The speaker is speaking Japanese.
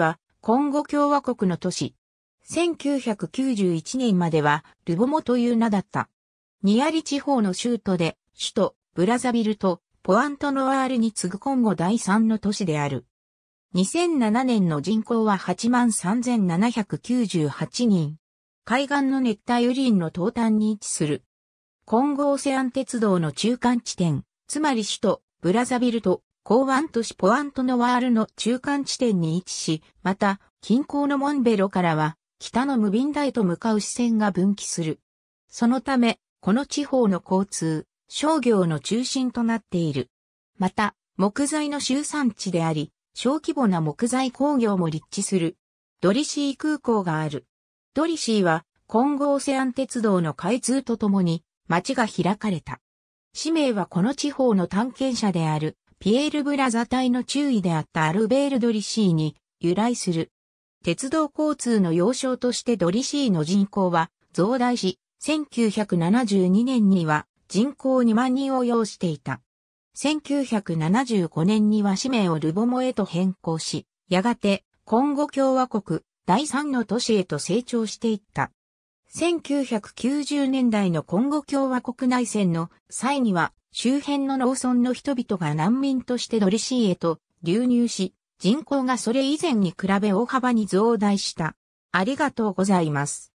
は、コンゴ共和国の都市。1991年までは、ルボモという名だった。ニアリ地方の州都で、首都、ブラザビルと、ポアントノワールに次ぐコンゴ第3の都市である。2007年の人口は83,798人。海岸の熱帯雨林の東端に位置する。コンゴオセアン鉄道の中間地点、つまり首都ブラザビルと港湾都市ポアントノワールの中間地点に位置し、また、近郊のモンベロからは、北のムビンダへと向かう支線が分岐する。そのため、この地方の交通、商業の中心となっている。また、木材の集産地であり、小規模な木材工業も立地する。ドリシー空港がある。ドリシーは、今後オセアン鉄道の開通とともに、街が開かれた。市名はこの地方の探検者であるピエール・ブラザ隊の注意であったアルベール・ドリシーに由来する。鉄道交通の要衝としてドリシーの人口は増大し、1972年には人口2万人を要していた。1975年には氏名をルボモへと変更し、やがて、コンゴ共和国、第三の都市へと成長していった。1990年代のコンゴ共和国内戦の際には、周辺の農村の人々が難民としてドリシーへと流入し、人口がそれ以前に比べ大幅に増大した。ありがとうございます。